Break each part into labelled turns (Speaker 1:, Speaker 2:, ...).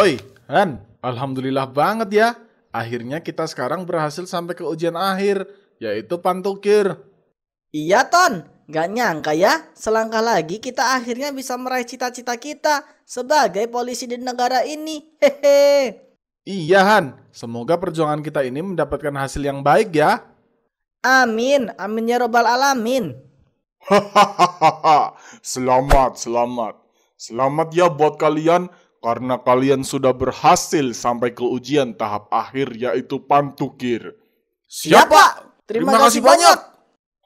Speaker 1: Oi, Han, alhamdulillah banget ya. Akhirnya kita sekarang berhasil sampai ke ujian akhir, yaitu pantukir. Iya, Ton. Gak nyangka ya,
Speaker 2: selangkah lagi kita akhirnya bisa meraih cita-cita kita sebagai polisi di negara ini.
Speaker 1: Hehe. Iya Han, semoga perjuangan kita ini mendapatkan hasil yang baik ya. Amin, amin ya robbal alamin. Hahaha, selamat, selamat. Selamat ya buat kalian karena kalian sudah berhasil sampai ke ujian tahap akhir yaitu pantukir. Siapa?
Speaker 2: Terima, Terima kasih banyak.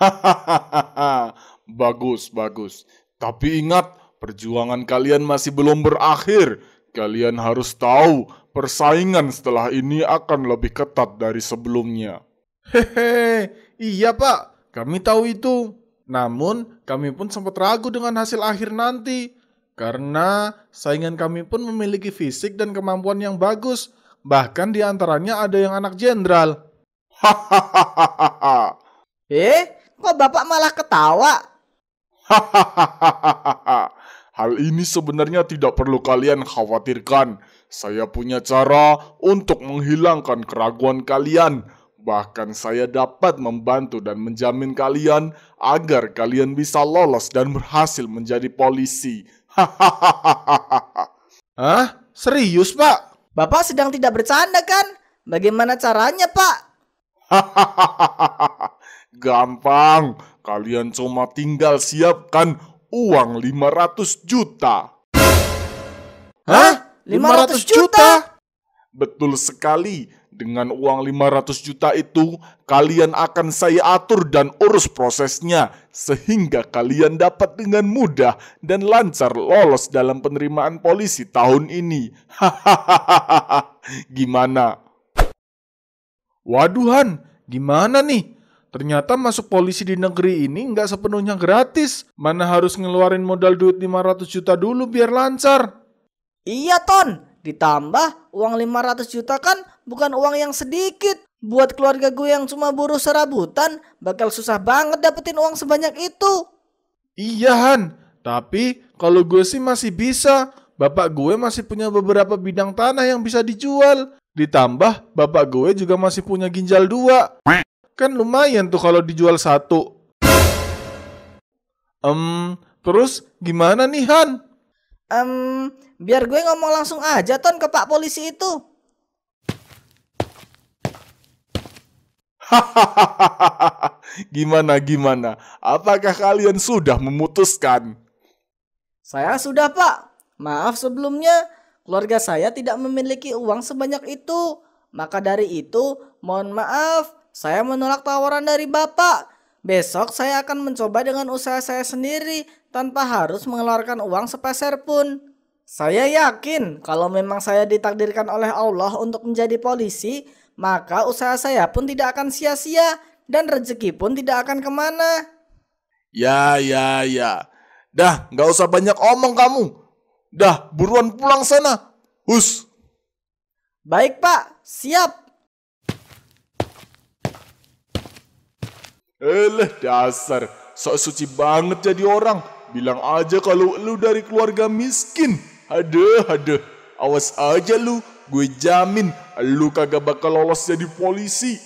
Speaker 1: Hahaha. bagus, bagus. Tapi ingat, perjuangan kalian masih belum berakhir. Kalian harus tahu, persaingan setelah ini akan lebih ketat dari sebelumnya. Hehe, iya Pak, kami tahu itu. Namun, kami pun sempat ragu dengan hasil akhir nanti karena saingan kami pun memiliki fisik dan kemampuan yang bagus. Bahkan di antaranya ada yang anak jenderal. Hahaha. eh, kok Bapak malah ketawa? Hahaha. Hal ini sebenarnya tidak perlu kalian khawatirkan. Saya punya cara untuk menghilangkan keraguan kalian. Bahkan saya dapat membantu dan menjamin kalian agar kalian bisa lolos dan berhasil menjadi polisi. Hah? Serius, Pak? Bapak sedang tidak bercanda kan? Bagaimana caranya, Pak? Gampang. Kalian cuma tinggal siapkan uang 500 juta. Hah? 500 juta? Betul sekali. Dengan uang 500 juta itu, kalian akan saya atur dan urus prosesnya sehingga kalian dapat dengan mudah dan lancar lolos dalam penerimaan polisi tahun ini. Hahaha. Gimana? Waduhan, gimana nih? Ternyata masuk polisi di negeri ini nggak sepenuhnya gratis. Mana harus ngeluarin modal duit 500 juta dulu biar lancar. Iya, Ton. Ditambah
Speaker 2: uang 500 juta kan bukan uang yang sedikit. Buat keluarga gue yang cuma
Speaker 1: buruh serabutan, bakal susah banget dapetin uang sebanyak itu. Iya Han, tapi kalau gue sih masih bisa. Bapak gue masih punya beberapa bidang tanah yang bisa dijual. Ditambah bapak gue juga masih punya ginjal dua. Kan lumayan tuh kalau dijual satu. Um, terus gimana nih Han?
Speaker 2: Um, Biar gue ngomong langsung aja Ton ke Pak Polisi itu.
Speaker 1: Hahaha, gimana gimana? Apakah kalian sudah memutuskan?
Speaker 2: Saya sudah Pak. Maaf sebelumnya, keluarga saya tidak memiliki uang sebanyak itu. Maka dari itu, mohon maaf, saya menolak tawaran dari Bapak. Besok saya akan mencoba dengan usaha saya sendiri tanpa harus mengeluarkan uang sepeser pun. Saya yakin kalau memang saya ditakdirkan oleh Allah untuk menjadi polisi, maka usaha saya pun tidak akan sia-sia dan rezeki pun tidak akan kemana.
Speaker 1: Ya, ya, ya. Dah, nggak usah banyak omong kamu. Dah, buruan pulang sana. Hus. Baik, Pak. Siap. Eleh, dasar. Sok suci banget jadi orang. Bilang aja kalau lu dari keluarga miskin. Aduh, aduh. Awas aja lu. Gue jamin lu kagak bakal lolos jadi polisi.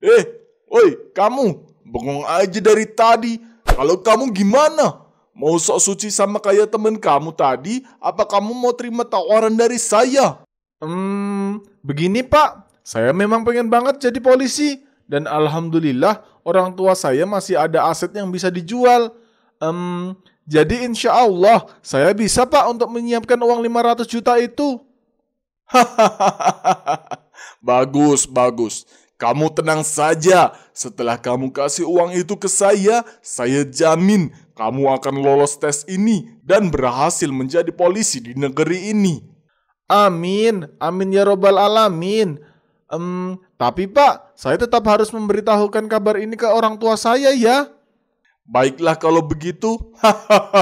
Speaker 1: Eh, oi, kamu. Bengong aja dari tadi. Kalau kamu gimana? Mau sok suci sama kayak temen kamu tadi? Apa kamu mau terima tawaran dari saya? Hmm, begini pak. Saya memang pengen banget jadi polisi. Dan alhamdulillah orang tua saya masih ada aset yang bisa dijual. Hmm. Jadi insya Allah saya bisa pak untuk menyiapkan uang 500 juta itu. Hahaha, bagus, bagus. Kamu tenang saja. Setelah kamu kasih uang itu ke saya, saya jamin kamu akan lolos tes ini dan berhasil menjadi polisi di negeri ini. Amin, amin ya robbal alamin. Um, tapi pak, saya tetap harus memberitahukan kabar ini ke orang tua saya ya. Baiklah kalau begitu,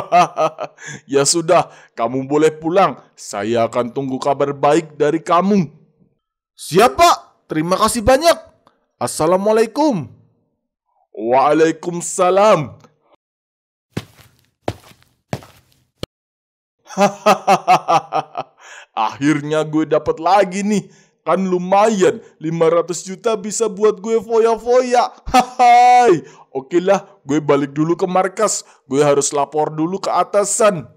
Speaker 1: ya sudah, kamu boleh pulang. Saya akan tunggu kabar baik dari kamu. Siapa? terima kasih banyak. Assalamualaikum. Waalaikumsalam. Hahaha, akhirnya gue dapat lagi nih Kan lumayan, 500 juta bisa buat gue foya-foya. Hai, oke lah, gue balik dulu ke markas. Gue harus lapor dulu ke atasan.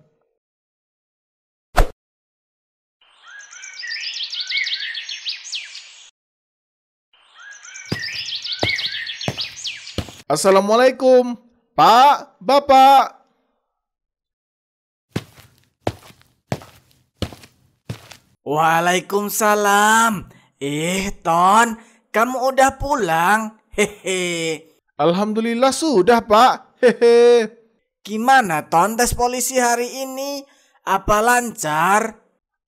Speaker 1: Assalamualaikum, Pak, Bapak.
Speaker 2: Waalaikumsalam. Eh, Ton, kamu udah pulang? Hehe. Alhamdulillah sudah, Pak. Hehe. Gimana, Ton, tes polisi hari ini? Apa lancar?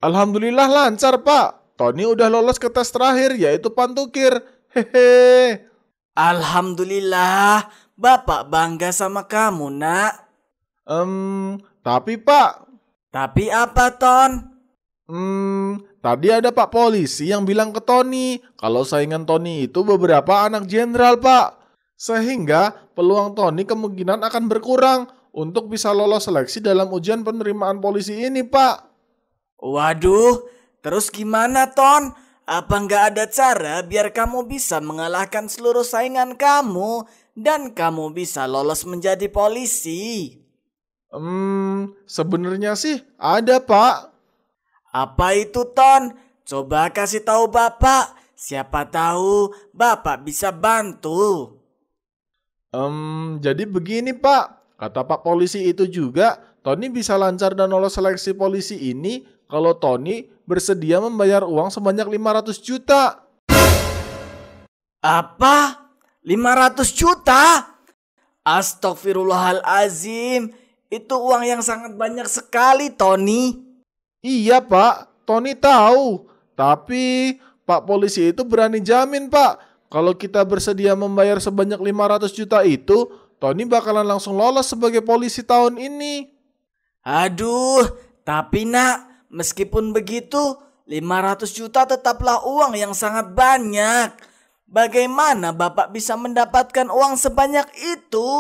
Speaker 1: Alhamdulillah lancar, Pak. Tony udah lolos ke tes terakhir, yaitu pantukir. Hehe. Alhamdulillah, Bapak bangga sama kamu, nak. Um, tapi Pak. Tapi apa, Ton? Hmm, tadi ada pak polisi yang bilang ke Tony kalau saingan Tony itu beberapa anak jenderal pak. Sehingga peluang Tony kemungkinan akan berkurang untuk bisa lolos seleksi dalam ujian penerimaan polisi ini pak. Waduh,
Speaker 2: terus gimana Ton? Apa nggak ada cara biar kamu bisa mengalahkan seluruh saingan kamu dan kamu bisa lolos menjadi polisi? Hmm, sebenarnya sih ada pak. Apa itu Ton? Coba kasih tahu Bapak. Siapa tahu
Speaker 1: Bapak bisa bantu. Um, jadi begini Pak, kata Pak Polisi itu juga, Tony bisa lancar dan lolos seleksi polisi ini kalau Tony bersedia membayar uang sebanyak 500 juta.
Speaker 2: Apa?
Speaker 1: 500 juta?
Speaker 2: Astagfirullahalazim.
Speaker 1: Itu uang yang sangat banyak sekali, Tony. Iya pak, Tony tahu. Tapi pak polisi itu berani jamin pak. Kalau kita bersedia membayar sebanyak 500 juta itu, Tony bakalan langsung lolos sebagai polisi tahun ini. Aduh, tapi nak,
Speaker 2: meskipun begitu, 500 juta tetaplah uang yang sangat banyak. Bagaimana Bapak bisa mendapatkan uang sebanyak itu?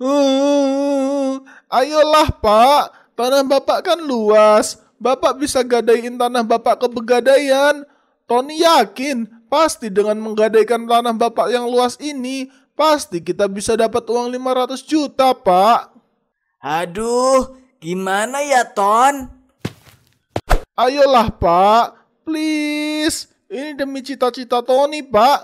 Speaker 2: Uh, uh,
Speaker 1: uh, uh. ayolah Pak, Tanah bapak kan luas. Bapak bisa gadaiin tanah bapak ke pegadaian. Tony yakin, pasti dengan menggadaikan tanah bapak yang luas ini, pasti kita bisa dapat uang 500 juta, Pak. Aduh, gimana ya, Ton? Ayolah, Pak. Please. Ini demi cita-cita Tony, Pak.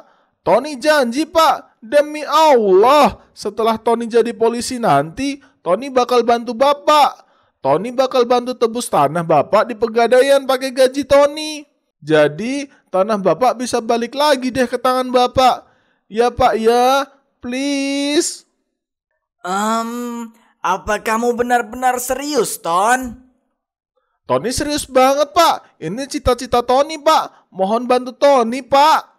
Speaker 1: Tony janji, Pak. Demi Allah, setelah Tony jadi polisi nanti, Tony bakal bantu Bapak Tony bakal bantu tebus tanah Bapak di pegadaian pakai gaji Tony. Jadi, tanah Bapak bisa balik lagi deh ke tangan Bapak. Ya, Pak, ya. Please. Um, apa kamu benar-benar serius, Ton? Tony serius banget, Pak. Ini cita-cita Tony, Pak. Mohon bantu Tony, Pak.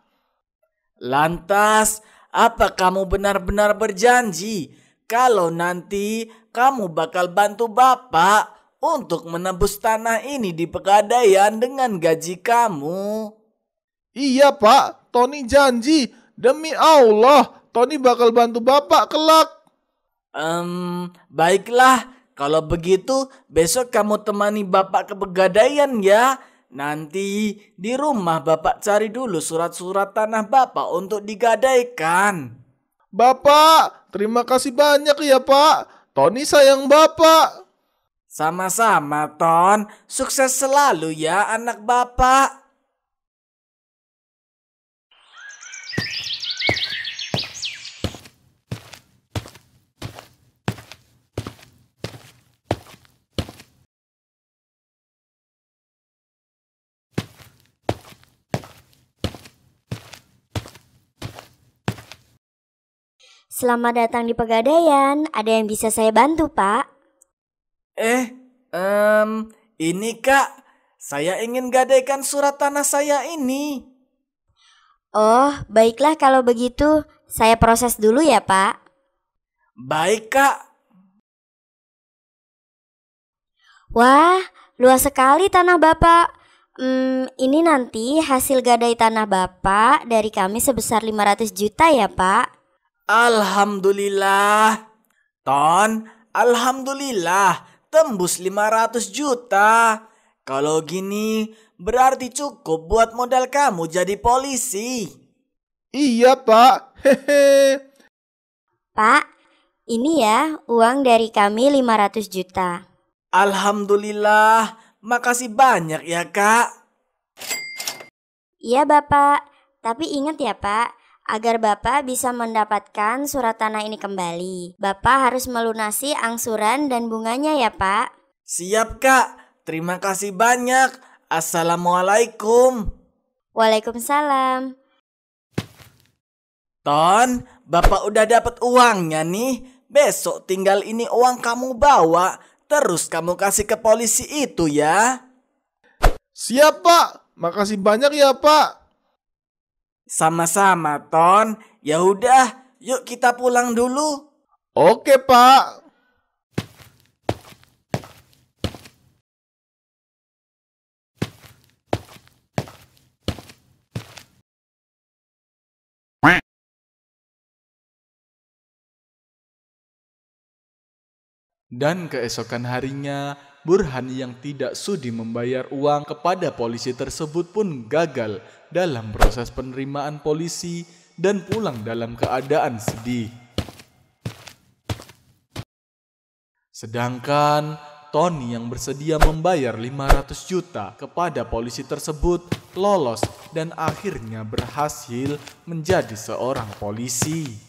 Speaker 2: Lantas, apa kamu benar-benar berjanji kalau nanti kamu bakal bantu bapak untuk menebus tanah ini
Speaker 1: di pegadaian dengan gaji kamu. Iya pak, Tony janji. Demi Allah, Tony bakal bantu bapak kelak.
Speaker 2: Um, baiklah, kalau begitu besok kamu temani bapak ke pegadaian ya. Nanti di rumah bapak cari dulu surat-surat tanah bapak untuk digadaikan. Bapak, terima kasih banyak ya pak. Tony sayang Bapak. Sama-sama, Ton. Sukses selalu ya anak Bapak. Selamat datang di Pegadaian. Ada yang bisa saya bantu, Pak? Eh, um, ini Kak, saya ingin gadaikan surat tanah saya ini. Oh, baiklah kalau begitu, saya proses dulu ya, Pak. Baik, Kak. Wah, luas sekali tanah Bapak. Hmm, ini nanti hasil gadai tanah Bapak dari kami sebesar 500 juta ya, Pak. Alhamdulillah. Ton, alhamdulillah tembus 500 juta. Kalau gini berarti cukup buat modal kamu jadi polisi. Iya, Pak. Hehe. Pak, ini ya uang dari kami 500 juta. Alhamdulillah, makasih banyak ya, Kak. Iya, Bapak. Tapi ingat ya, Pak, Agar Bapak bisa mendapatkan surat tanah ini kembali, Bapak harus melunasi angsuran dan bunganya ya Pak. Siap Kak, terima kasih banyak. Assalamualaikum. Waalaikumsalam. Ton, Bapak udah dapat uangnya nih. Besok tinggal ini uang kamu bawa, terus kamu kasih ke polisi itu ya. Siap Pak, makasih banyak ya Pak. Sama-sama, Ton. Ya udah, yuk kita pulang dulu. Oke,
Speaker 1: Pak. Dan keesokan harinya, Burhan yang tidak sudi membayar uang kepada polisi tersebut pun gagal dalam proses penerimaan polisi dan pulang dalam keadaan sedih. Sedangkan Tony yang bersedia membayar 500 juta kepada polisi tersebut lolos dan akhirnya berhasil menjadi seorang polisi.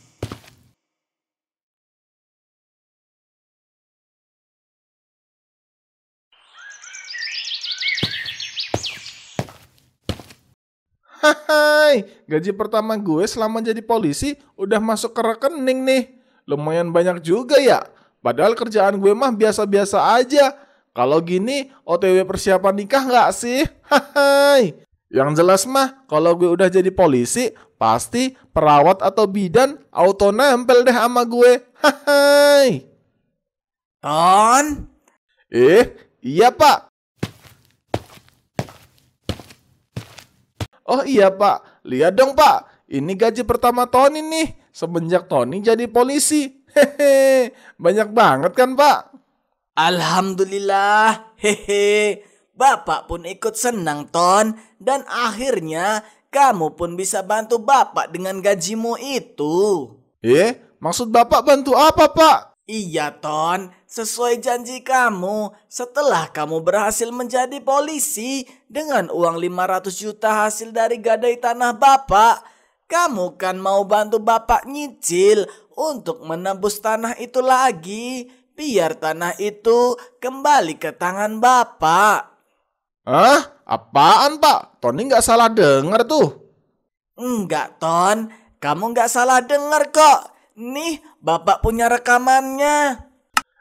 Speaker 1: Hai, gaji pertama gue selama jadi polisi udah masuk ke rekening nih. Lumayan banyak juga ya. Padahal kerjaan gue mah biasa-biasa aja. Kalau gini, OTW persiapan nikah nggak sih? Hai. Yang jelas mah, kalau gue udah jadi polisi, pasti perawat atau bidan auto nempel deh sama gue. Hai. On? Eh, iya pak. Oh iya pak, lihat dong pak, ini gaji pertama Tony nih, semenjak Tony jadi polisi. Hehe, banyak banget kan pak? Alhamdulillah, hehe.
Speaker 2: Bapak pun ikut senang Ton, dan akhirnya kamu pun bisa bantu bapak dengan gajimu itu. Eh, maksud bapak bantu apa pak? Iya, Ton. Sesuai janji kamu, setelah kamu berhasil menjadi polisi dengan uang 500 juta hasil dari gadai tanah Bapak, kamu kan mau bantu Bapak nyicil untuk menembus tanah itu lagi, biar tanah itu kembali ke tangan Bapak. Hah? Apaan, Pak? Tony nggak salah dengar tuh. Enggak, Ton. Kamu nggak salah dengar kok. Nih, Bapak punya rekamannya.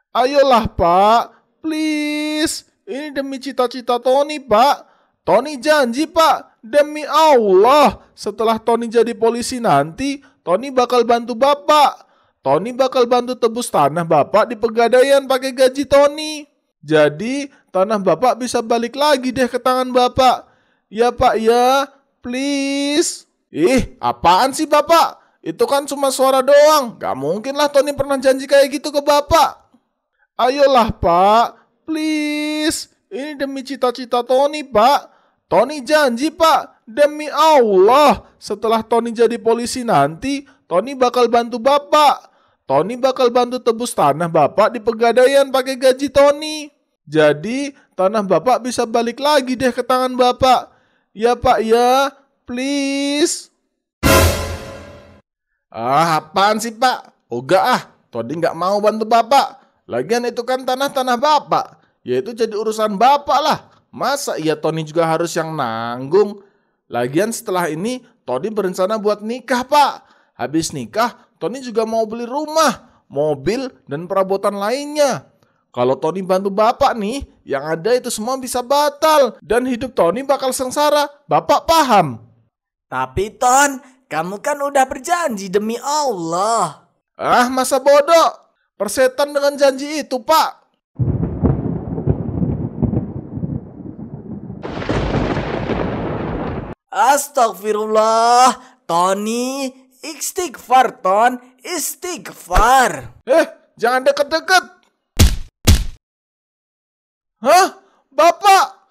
Speaker 1: Ayolah, Pak. Please. Ini demi cita-cita Tony, Pak. Tony janji, Pak. Demi Allah, setelah Tony jadi polisi nanti, Tony bakal bantu Bapak. Tony bakal bantu tebus tanah Bapak di pegadaian pakai gaji Tony. Jadi, tanah Bapak bisa balik lagi deh ke tangan Bapak. Ya, Pak, ya. Please. Ih, apaan sih, Bapak? Itu kan cuma suara doang. Gak mungkin lah Tony pernah janji kayak gitu ke bapak. Ayolah pak, please. Ini demi cita-cita Tony pak. Tony janji pak, demi Allah. Setelah Tony jadi polisi nanti, Tony bakal bantu bapak. Tony bakal bantu tebus tanah bapak di pegadaian pakai gaji Tony. Jadi tanah bapak bisa balik lagi deh ke tangan bapak. Ya pak ya, please. Ah, apaan sih pak? Oga ah, Todi nggak mau bantu bapak. Lagian itu kan tanah-tanah bapak. Ya itu jadi urusan bapak lah. Masa iya Tony juga harus yang nanggung? Lagian setelah ini Tony berencana buat nikah pak. Habis nikah Tony juga mau beli rumah, mobil, dan perabotan lainnya. Kalau Tony bantu bapak nih, yang ada itu semua bisa batal. Dan hidup Tony bakal sengsara. Bapak paham? Tapi Ton,
Speaker 2: kamu kan udah berjanji demi Allah. Ah, masa bodoh. Persetan dengan janji itu, Pak. Astagfirullah, Tony, istighfar Ton, istighfar. Eh, jangan
Speaker 1: deket-deket. Hah? Bapak?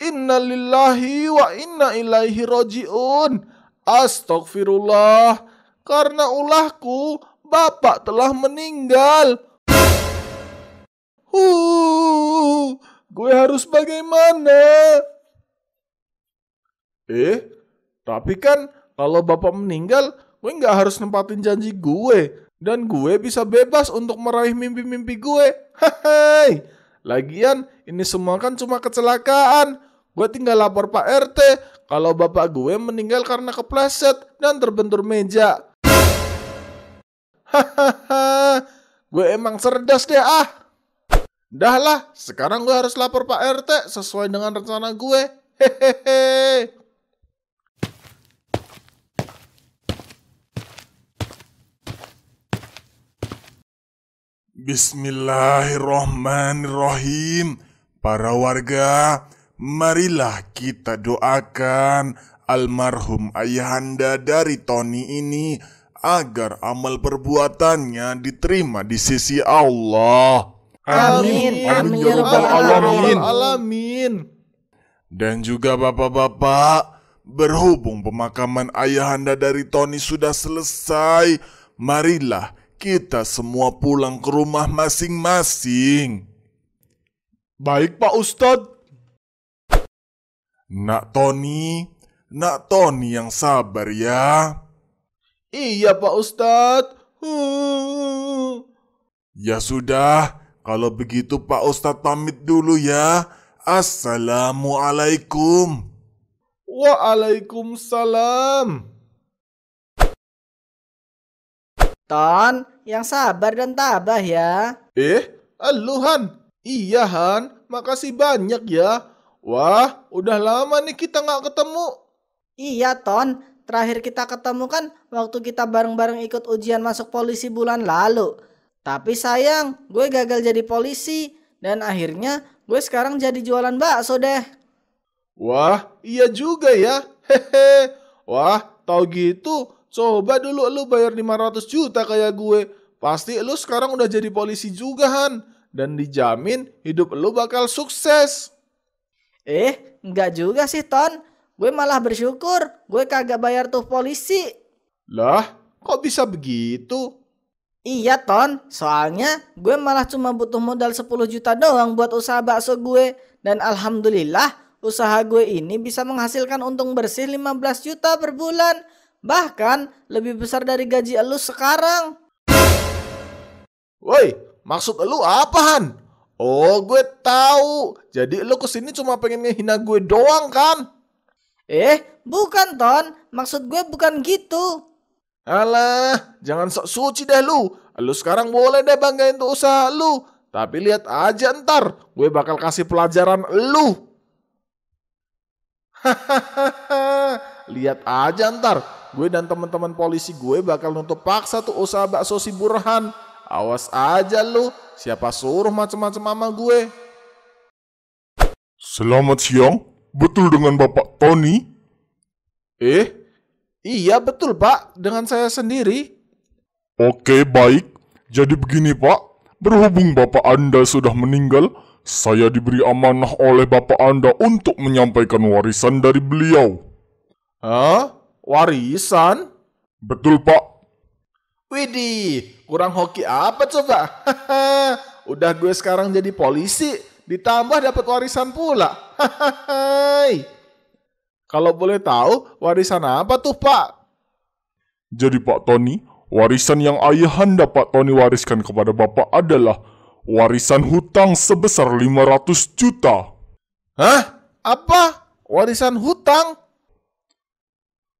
Speaker 1: Innalillahi wa inna ilaihi roji'un. Astagfirullah, karena ulahku bapak telah meninggal. Huh, gue harus bagaimana? Eh, tapi kan kalau bapak meninggal, gue nggak harus nempatin janji gue. Dan gue bisa bebas untuk meraih mimpi-mimpi gue. Hei, lagian ini semua kan cuma kecelakaan. Gue tinggal lapor Pak RT kalau bapak gue meninggal karena kepleset dan terbentur meja. Hahaha, gue emang cerdas deh ah. Dahlah, sekarang gue harus lapor Pak RT sesuai dengan rencana gue. Hehehe. Bismillahirrahmanirrahim. Para warga, Marilah kita doakan almarhum ayahanda dari Tony ini agar amal perbuatannya diterima di sisi Allah.
Speaker 2: Amin. Amin. Amin. Ya amin. Ya Alamin.
Speaker 1: Alamin. Dan juga bapak-bapak, berhubung pemakaman ayahanda dari Tony sudah selesai, marilah kita semua pulang ke rumah masing-masing. Baik Pak Ustadz. Nak Tony, Nak Tony yang sabar ya. Iya Pak Ustadz. Ya sudah, kalau begitu Pak Ustadz pamit dulu ya. Assalamualaikum. Waalaikumsalam. Ton, yang sabar dan tabah ya. Eh, aluhan. Iya Han, makasih banyak ya. Wah, udah lama nih kita nggak ketemu. Iya, Ton. Terakhir
Speaker 2: kita ketemu kan waktu kita bareng-bareng ikut ujian masuk polisi bulan lalu. Tapi sayang, gue gagal jadi polisi. Dan akhirnya gue sekarang jadi jualan bakso
Speaker 1: deh. Wah, iya juga ya. Hehe. Wah, tau gitu. Coba dulu lu bayar 500 juta kayak gue. Pasti lu sekarang udah jadi polisi juga, Han. Dan dijamin hidup lu bakal sukses.
Speaker 2: Eh, enggak juga sih, Ton. Gue malah bersyukur gue kagak bayar tuh polisi. Lah, kok bisa begitu? Iya, Ton. Soalnya gue malah cuma butuh modal 10 juta doang buat usaha bakso gue. Dan alhamdulillah, usaha gue ini bisa menghasilkan untung bersih 15 juta per bulan. Bahkan lebih besar dari gaji elu sekarang.
Speaker 1: Woi, maksud elu apa, Han? Oh, gue tahu. Jadi lo kesini cuma pengen ngehina gue doang kan? Eh, bukan Ton. Maksud gue bukan gitu. Alah, jangan sok suci deh lu. Lu sekarang boleh deh banggain tuh usaha lu. Tapi lihat aja ntar, gue bakal kasih pelajaran lu. Hahaha, lihat aja ntar, gue dan teman-teman polisi gue bakal nutup paksa tuh usaha bakso si Burhan. Awas aja lu, siapa suruh macam-macam sama gue. Selamat siang, betul dengan Bapak Tony? Eh, iya betul Pak, dengan saya sendiri. Oke baik, jadi begini Pak. Berhubung Bapak Anda sudah meninggal, saya diberi amanah oleh Bapak Anda untuk menyampaikan warisan dari beliau. Hah? Warisan? Betul, Pak. Widih, kurang hoki apa coba? Udah gue sekarang jadi polisi, ditambah dapat warisan pula. Kalau boleh tahu, warisan apa tuh Pak? Jadi Pak Tony, warisan yang ayahanda Pak Tony wariskan kepada Bapak adalah warisan hutang sebesar 500 juta. Hah? Apa? Warisan hutang?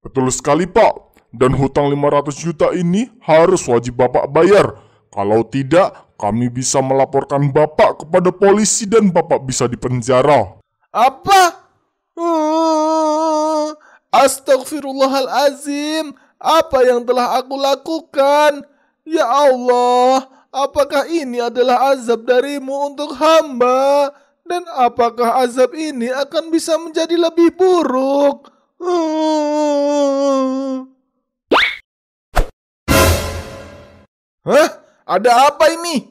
Speaker 1: Betul sekali Pak, dan hutang 500 juta ini harus wajib Bapak bayar. Kalau tidak, kami bisa melaporkan Bapak kepada polisi dan Bapak bisa dipenjara. Apa? Uh, Astagfirullahalazim. Apa yang telah aku lakukan? Ya Allah, apakah ini adalah azab darimu untuk hamba? Dan apakah azab ini akan bisa menjadi lebih buruk? Uh. Hah? Ada apa ini?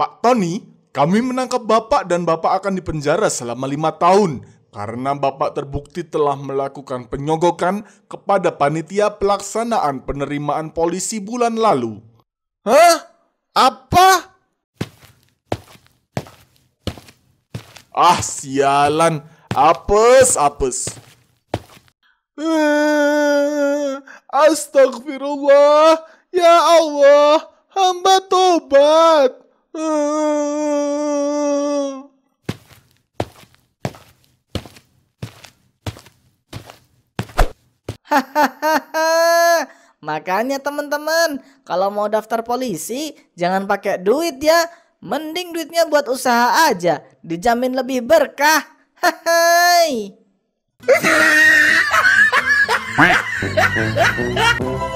Speaker 1: Pak Tony, kami menangkap Bapak dan Bapak akan dipenjara selama lima tahun karena Bapak terbukti telah melakukan penyogokan kepada panitia pelaksanaan penerimaan polisi bulan lalu. Hah? Apa? Ah, sialan. Apes, apes. Eh, Astagfirullah. Ya Allah hamba tobat. Hahaha,
Speaker 2: makanya teman-teman, kalau mau daftar polisi, jangan pakai duit ya. Mending duitnya buat usaha aja, dijamin lebih berkah. Hahaha.